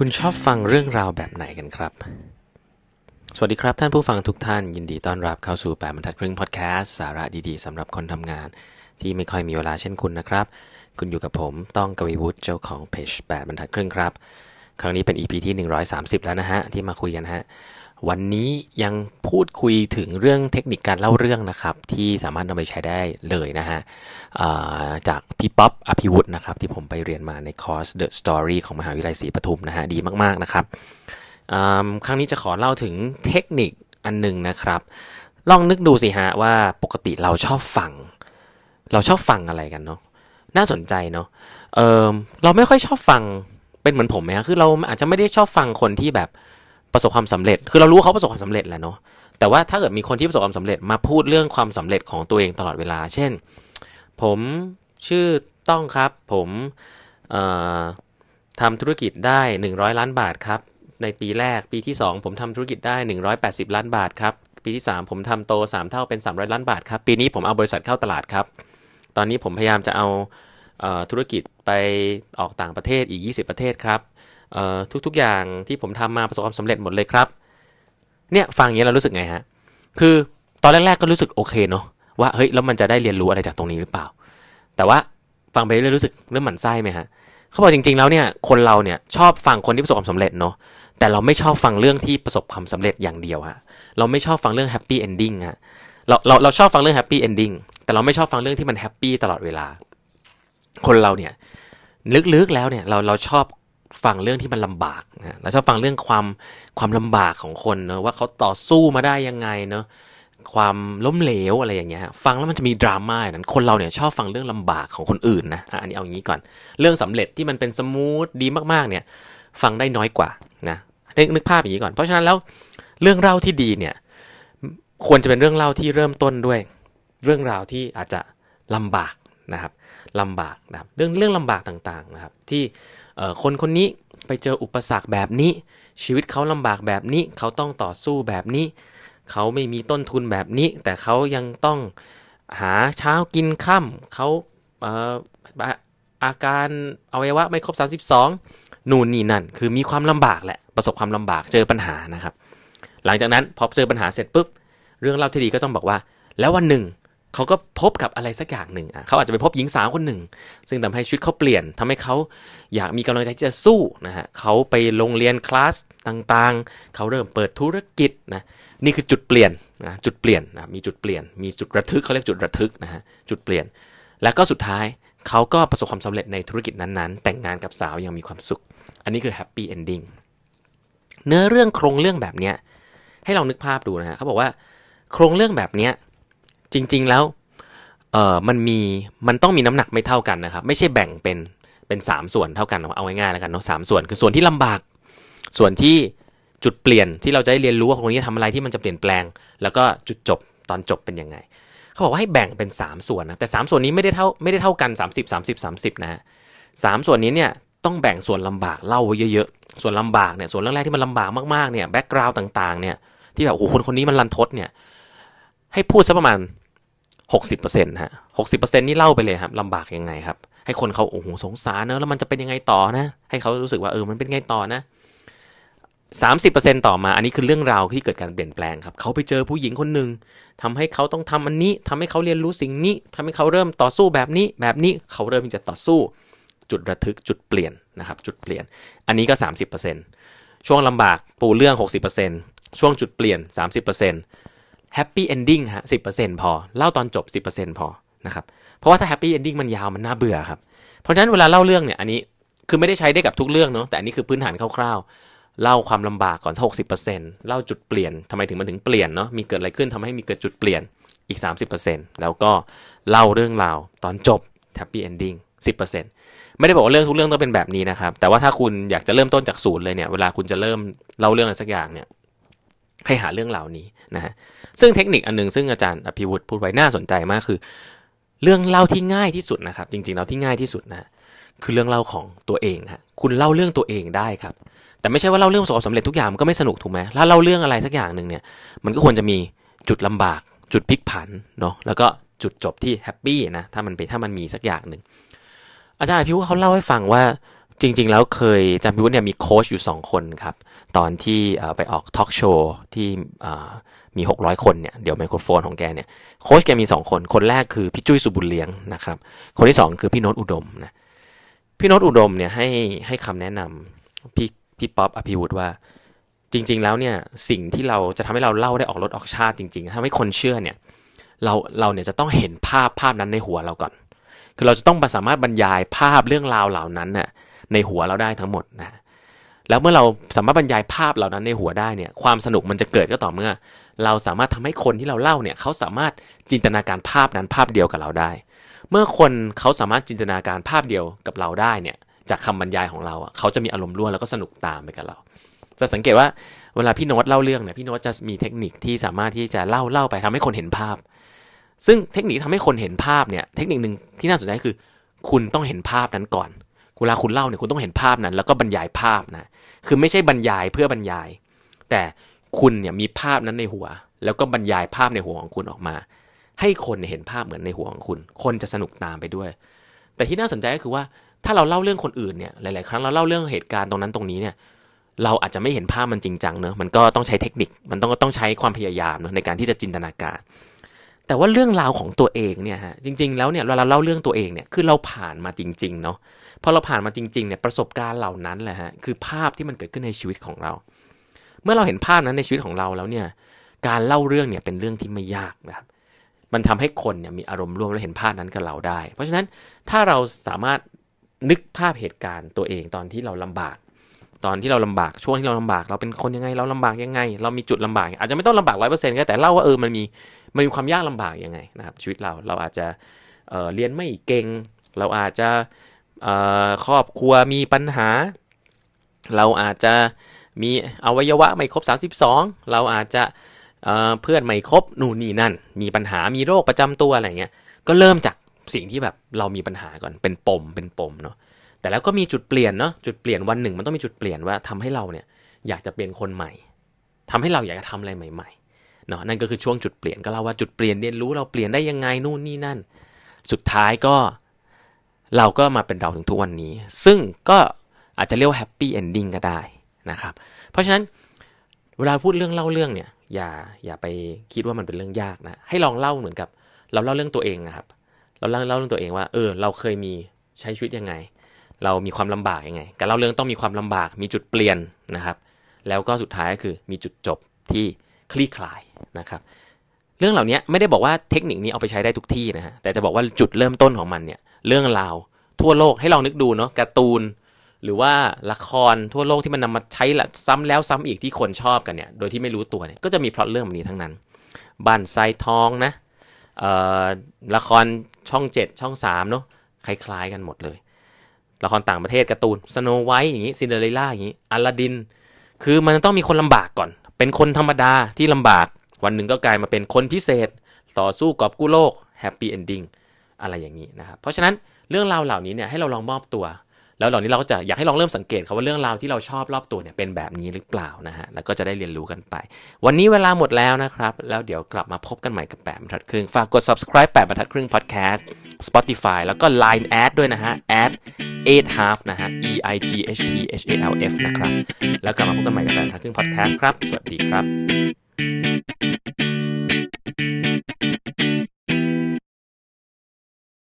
คุณชอบฟังเรื่องราวแบบไหนกันครับ สวัสดีครับท่านผู้ฟังทุกท่าน ยินดีต้อนรับเข้าสู่ 8บรรทัดครึ่งพอดแคสต์สาระดีๆสำหรับคนทำงาน ที่ไม่ค่อยมีเวลาเช่นคุณนะครับ คุณอยู่กับผมต้องกวีวุฒิเจ้าของเพจ 8 บรรทัดครึ่งครับ ครั้งนี้เป็น EP ที่130 แล้วนะฮะ ที่มาคุยกันฮะวันนี้ยังพูดคุยถึงเรื่องเทคนิคการเล่าเรื่องนะครับ ที่สามารถนำไปใช้ได้เลยนะฮะจากพี่ป๊อปอภิวุฒนะครับ ที่ผมไปเรียนมาในคอร์ส The Story ของมหาวิทยาลัยศรีปทุมนะฮะดีมากๆนะครับครั้งนี้จะขอเล่าถึงเทคนิคอันหนึ่งนะครับ ลองนึกดูสิฮะ ว่าปกติเราชอบฟัง เราชอบฟังอะไรกันเนาะน่าสนใจเนาะเเราไม่ค่อยชอบฟังเป็นเหมือนผมไหมคือเราอาจจะไม่ได้ชอบฟังคนที่แบบประสบความสำเร็จ คือเรารู้เขาประสบความสำเร็จแหละเนาะ แต่ว่าถ้าเกิดมีคนที่ประสบความสำเร็จมาพูดเรื่องความสำเร็จของตัวเองตลอดเวลา เช่น ผมชื่อต้องครับ ผมทำธุรกิจได้ 100 ล้านบาทครับ ในปีแรกปีที่ 2 ผมทำธุรกิจได้ 180 ล้านบาทครับ ปีที่ 3 ผมทำโต3เท่าเป็น300ล้านบาทครับ ปีนี้ผมเอาบริษัทเข้าตลาดครับ ตอนนี้ผมพยายามจะเอาธุรกิจไปออกต่างประเทศอีก 20 ประเทศครับทุกๆ อย่างที่ผมทำมาประสบความสำเร็จหมดเลยครับ เนี่ยฟังอย่างนี้เรารู้สึกไงฮะ คือตอนแรกๆ ก็รู้สึกโอเคเนาะ ว่าเฮ้ยแล้วมันจะได้เรียนรู้อะไรจากตรงนี้หรือเปล่า แต่ว่าฟังไปเรื่อยรู้สึกเริ่มหมั่นไส้ไหมฮะ เขาบอกจริง ๆ แล้วเนี่ยคนเราเนี่ยชอบฟังคนที่ประสบความสำเร็จเนาะ แต่เราไม่ชอบฟังเรื่องที่ประสบความสำเร็จอย่างเดียวฮะ เราไม่ชอบฟังเรื่องแฮปปี้เอนดิ้งฮะเราเราเราชอบฟังเรื่องแฮปปี้เอนดิ้ง แต่เราไม่ชอบฟังเรื่องที่มันแฮปปี้ตลอดเวลา คนเราเนี่ยลึกๆ แล้วเนี่ยเราเราชอบฟังเรื่องที่มันลำบากนะเราชอบฟังเรื่องความความลำบากของคนเนอะว่าเขาต่อสู้มาได้ยังไงเนอะความล้มเหลวอะไรอย่างเงี้ย ฟังแล้วมันจะมีดราม่านั้นคนเราเนี่ย ชอบฟังเรื่องลำบากของคนอื่นนะอันนี้เอางี้ก่อน เรื่องสำเร็จที่มันเป็นสมูทดีมากๆ เนี่ย ฟังได้น้อยกว่านะนึกภาพอย่างนี้ก่อน เพราะฉะนั้นแล้วเรื่องเล่าที่ดีเนี่ย ควรจะเป็นเรื่องเล่าที่เริ่มต้นด้วย เรื่องราวที่อาจจะลำบากนะครับลำบากนะครับเรื่องเรื่องลำบากต่างๆนะครับที่คนคนนี้ไปเจออุปสรรคแบบนี้ ชีวิตเขาลำบากแบบนี้เขาต้องต่อสู้แบบนี้เขาไม่มีต้นทุนแบบนี้ แต่เขายังต้องหาเช้ากินค่ำเขาอาการอวัยวะไม่ครบ32นู่นนี่นั่น คือมีความลำบากแหละประสบความลำบากเจอปัญหานะครับหลังจากนั้นพอเจอปัญหาเสร็จปุ๊บเรื่องเล่าที่ดีก็ต้องบอกว่าแล้ววันหนึ่งเขาก็พบกับอะไรสักอย่างหนึ่งเขาอาจจะไปพบหญิงสาวคนหนึ่ง ซึ่งทำให้ชีวิตเขาเปลี่ยน ทำให้เขาอยากมีกำลังใจที่จะสู้นะฮะเขาไปโรงเรียนคลาสต่างๆเขาเริ่มเปิดธุรกิจนะนี่คือจุดเปลี่ยนนะจุดเปลี่ยนนะมีจุดเปลี่ยนมีจุดระทึกเขาเรียกจุดระทึกนะฮะจุดเปลี่ยน แล้วก็สุดท้าย เขาก็ประสบความสำเร็จในธุรกิจนั้นๆแต่งงานกับสาวยังมีความสุข อันนี้คือแฮปปี้เอนดิ้งเนื้อเรื่องโครงเรื่องแบบเนี้ยให้เรานึกภาพดูนะฮะเขาบอกว่าโครงเรื่องแบบเนี้ยจริงๆแล้วเออมันมี มันต้องมีน้ำหนักไม่เท่ากันนะครับไม่ใช่แบ่งเป็นเป็นสามส่วนเท่ากันเอาง่ายๆแล้วกันเนาะสามส่วนคือส่วนที่ลำบาก ส่วนที่จุดเปลี่ยนที่เราจะได้เรียนรู้ว่าคนนี้ทำอะไรที่มันจะเปลี่ยนแปลง แล้วก็จุดจบตอนจบเป็นยังไง เขาบอกว่าให้แบ่งเป็น 3 ส่วนนะแต่ 3 ส่วนนี้ไม่ได้เท่าไม่ได้เท่ากัน 30 30 30นะสามส่วนนี้เนี่ยต้องแบ่งส่วนลำบากเล่าไว้เยอะๆส่วนลำบากเนี่ยส่วนแรกๆที่มันลำบากมากๆเนี่ยแบ็กกราวด์ต่างๆเนี่ยที่แบบโอ้โหคนคนนี้มันรันทดเนี่ยให้พูดสักประมาณ60%ฮะ60%นี่เล่าไปเลยครับลำบากยังไงครับ ให้คนเขาโอ้โหสงสารเนอะแล้วมันจะเป็นยังไงต่อนะ ให้เขารู้สึกว่าเออ มันเป็นไงต่อนะ30%ต่อมาอันนี้คือเรื่องราวที่เกิดการเปลี่ยนแปลงครับเขาไปเจอผู้หญิงคนหนึ่งทำให้เขาต้องทำอันนี้ทำให้เขาเรียนรู้สิ่งนี้ ทำให้เขาเริ่มต่อสู้แบบนี้ แบบนี้เขาเริ่มที่จะต่อสู้ จุดระทึก จุดเปลี่ยนนะครับ จุดเปลี่ยน อันนี้ก็ 30%ช่วงลำบากปูเรื่อง 60%ช่วงจุดเปลี่ยน 30%แฮปปี้เอนดิ้งฮะสิพอเล่าตอนจบ10%พอนะครับเพราะว่าถ้าแฮปปี้เอนดิ้งมันยาวมันน่าเบื่อครับเพราะฉะนั้นเวลาเล่าเรื่องเนี่ยอันนี้คือไม่ได้ใช้ได้กับทุกเรื่องเนาะแต่อันนี้คือพื้นฐานคร่าว ๆเล่าความลำบากก่อนหกสิบเปอร์เซ็นต์เล่าจุดเปลี่ยนทำไมถึงมันถึงเปลี่ยนเนาะมีเกิดอะไรขึ้นทำให้มีเกิดจุดเปลี่ยนอีกสสามิบเเปอร์ซ็นต์แล้วก็เล่าเรื่องราวตอนจบแฮปปี้เอนดิ้งสิบเเปอร์ซ็นต์ไม่ได้บอกว่าเรื่องทุกเรื่องต้องเป็นแบบนี้นะครับแต่ว่าถ้าคุณอยากจะเริ่มต้นจากศูนย์เลยเนี่ยเวลาคุณจะเริ่มเล่าเรื่องอะไรสักอย่างเนี่ยให้หาเรื่องเหล่านี้นะฮะ ซึ่งเทคนิคอันนึงซึ่งอาจารย์อภิวุฒิพูดไว้น่าสนใจมากคือเรื่องเล่าที่ง่ายที่สุดนะครับจริงๆแล้วที่ง่ายที่สุดนะคือเรื่องเล่าของตัวเองฮะคุณเล่าเรื่องตัวเองได้ครับแต่ไม่ใช่ว่าเล่าเรื่องประสบความสำเร็จทุกอย่างมันก็ไม่สนุกถูกไหมถ้าเล่าเรื่องอะไรสักอย่างหนึ่งเนี่ยมันก็ควรจะมีจุดลำบาก จุดพลิกผันเนาะแล้วก็จุดจบที่แฮปปี้นะถ้ามันไปถ้ามันมีสักอย่างหนึ่งอาจารย์พิวเขาเล่าให้ฟังว่าจริงๆ แล้วเคยจำพิวุฒิเนี่ยมีโค้ชอยู่ 2 คนครับ ตอนที่ไปออกทอล์กโชว์ที่มี 600 คนเนี่ย เดี๋ยวไมโครโฟนของแกเนี่ย โค้ชแกมี 2 คน คนแรกคือพี่จุ้ยสุบุญเลี้ยงนะครับ คนที่ 2 คือพี่โน้ตอุดมนะ พี่โน้ตอุดมเนี่ยให้ให้คำแนะนำพี่พี่ป๊อปอภิวุฒิว่า จริงๆ แล้วเนี่ย สิ่งที่เราจะทำให้เราเล่าได้ออกรถออกชาติจริงๆทำให้คนเชื่อเนี่ยเราเราเนี่ยจะต้องเห็นภาพภาพนั้นในหัวเราก่อน คือเราจะต้องสามารถบรรยายภาพเรื่องราวเหล่านั้นน่ยในหัวเราได้ทั้งหมดนะ แล้วเมื่อเราสามารถบรรยายภาพเหล่านั้นในหัวได้เนี่ย ความสนุกมันจะเกิดก็ต่อเมื่อ เราสามารถทำให้คนที่เราเล่าเนี่ยเขาสามารถจินตนาการภาพนั้นภาพเดียวกับเราได้ เมื่อคนเขาสามารถจินตนาการภาพเดียวกับเราได้เนี่ย จากคำบรรยายของเราอ่ะเขาจะมีอารมณ์ร่วมแล้วก็สนุกตามไปกับเรา จะสังเกตว่าเวลาพี่โน้ตเล่าเรื่องเนี่ย พี่โน้ตจะมีเทคนิคที่สามารถที่จะเล่าเล่าไปทำให้คนเห็นภาพ ซึ่งเทคนิคทำให้คนเห็นภาพเนี่ย เทคนิคหนึ่งที่น่าสนใจคือ คุณต้องเห็นภาพนั้นก่อนเวลาคุณเล่าเนี่ยคุณต้องเห็นภาพนั้น แล้วก็บรรยายภาพนะ คือไม่ใช่บรรยายเพื่อบรรยาย แต่คุณเนี่ยมีภาพนั้นในหัว แล้วก็บรรยายภาพในหัวของคุณออกมา ให้คนเห็นภาพเหมือนในหัวของคุณ คนจะสนุกตามไปด้วย แต่ที่น่าสนใจก็คือว่าถ้าเราเล่าเรื่องคนอื่นเนี่ยหลายๆครั้งเราเล่าเรื่องเหตุการณ์ตรงนั้นตรงนี้เนี่ยเราอาจจะไม่เห็นภาพมันจริงจังเนอะมันก็ต้องใช้เทคนิคมันต้องต้องใช้ความพยายามเนอะในการที่จะจินตนาการแต่ว่าเรื่องราวของตัวเองเนี่ยฮะจริงๆแล้วเนี่ยเราเล่าเรื่องตัวเองเนี่ยคือเราผ่านมาจริงๆเนาะพอเราผ่านมาจริงๆเนี่ยประสบการณ์เหล่านั้นแหละฮะคือภาพที่มันเกิดขึ้นในชีวิตของเรา เมื่อเราเห็นภาพนั้นในชีวิตของเราแล้วเนี่ย การเล่าเรื่องเนี่ยเป็นเรื่องที่ไม่ยากนะครับมันทำให้คนเนี่ยมีอารมณ์ร่วมและเห็นภาพนั้นกับเราได้ เพราะฉะนั้นถ้าเราสามารถนึกภาพเหตุการณ์ตัวเองตอนที่เราลำบากตอนที่เราลำบากช่วงที่เราลำบากเราเป็นคนยังไง เราลำบากยังไงเรามีจุดลำบากอาจจะไม่ต้องลำบากร้อยเปอร์เซ็นต์ก็แต่เล่าว่าเออมันมีมันมีความยากลำบากยังไงนะครับชีวิตเราเราอาจจะเเรียนไม่เก่งเราอาจจะครอบครัวมีปัญหา เราอาจจะมีอวัยวะไม่ครบ 32 เราอาจจะเเพื่อนไม่ครบหนูนนี่นั่น มีปัญหามีโรคประจำตัวอะไรเงี้ยก็เริ่มจากสิ่งที่แบบเรามีปัญหาก่อนเป็นปมเป็นปมเนาะแต่แล้วก็มีจุดเปลี่ยนเนาะ จุดเปลี่ยนวันหนึ่งมันต้องมีจุดเปลี่ยนว่าทำให้เราเนี่ยอยากจะเป็นคนใหม่ ทำให้เราอยากจะทำอะไรใหม่ๆเนาะ นั่นก็คือช่วงจุดเปลี่ยนก็เล่าว่าจุดเปลี่ยนเรียนรู้เราเปลี่ยนได้ยังไงนู่นนี่นั่น สุดท้ายก็เราก็มาเป็นเราถึงทุกวันนี้ ซึ่งก็อาจจะเรียกว่าแฮปปี้เอนดิ้งก็ได้นะครับ เพราะฉะนั้นเวลาพูดเรื่องเล่าเรื่องเนี่ย อย่าอย่าไปคิดว่ามันเป็นเรื่องยากนะ ให้ลองเล่าเหมือนกับเราเล่าเรื่องตัวเองนะครับ เราเล่าเรื่องตัวเองว่า เออเราเคยมีใช้ชีวิตยังไงเรามีความลำบากยังไงการเล่าเรื่องต้องมีความลำบาก มีจุดเปลี่ยนนะครับ แล้วก็สุดท้ายก็คือมีจุดจบที่คลี่คลายนะครับ เรื่องเหล่านี้ไม่ได้บอกว่าเทคนิคนี้เอาไปใช้ได้ทุกที่นะฮะ แต่จะบอกว่าจุดเริ่มต้นของมันเนี่ยเรื่องราวทั่วโลกให้ลองนึกดูเนาะการ์ตูน หรือว่าละครทั่วโลกที่มันนำมาใช้ละซ้ำแล้วซ้ำอีกที่คนชอบกันเนี่ยโดยที่ไม่รู้ตัวเนี่ยก็จะมีพล็อตเรื่องแบบนี้ทั้งนั้นบ้านไซยทองนะละครช่อง 7 ช่อง3เนาะคล้ายๆกันหมดเลยละครต่างประเทศการ์ตูนสโนไวท์อย่างนี้ซินเดอเรลล่าอย่างนี้อลาดินคือมันต้องมีคนลำบากก่อน เป็นคนธรรมดาที่ลำบาก วันหนึ่งก็กลายมาเป็นคนพิเศษต่อสู้กอบกู้โลกแฮปปี้เอนดิ้งอะไรอย่างนี้นะครับ เพราะฉะนั้นเรื่องราวเหล่านี้เนี่ยให้เราลองมอบตัวแล้วเหล่านี้เราก็จะอยากให้ลองเริ่มสังเกตครับว่าเรื่องราวที่เราชอบรอบตัวเนี่ยเป็นแบบนี้หรือเปล่านะฮะ แล้วก็จะได้เรียนรู้กันไป วันนี้เวลาหมดแล้วนะครับ แล้วเดี๋ยวกลับมาพบกันใหม่กับแปดบรรทัดครึ่ง ฝากกด subscribe แปดบรรทัดครึ่ง podcast Spotify แล้วก็ Line ad ด้วยนะฮะ ad eight half นะฮะ e i g h t h a l f นะครับแล้วกลับมาพบกันใหม่กับแปดบรรทัดครึ่ง podcast ครับ สวัสดีครับ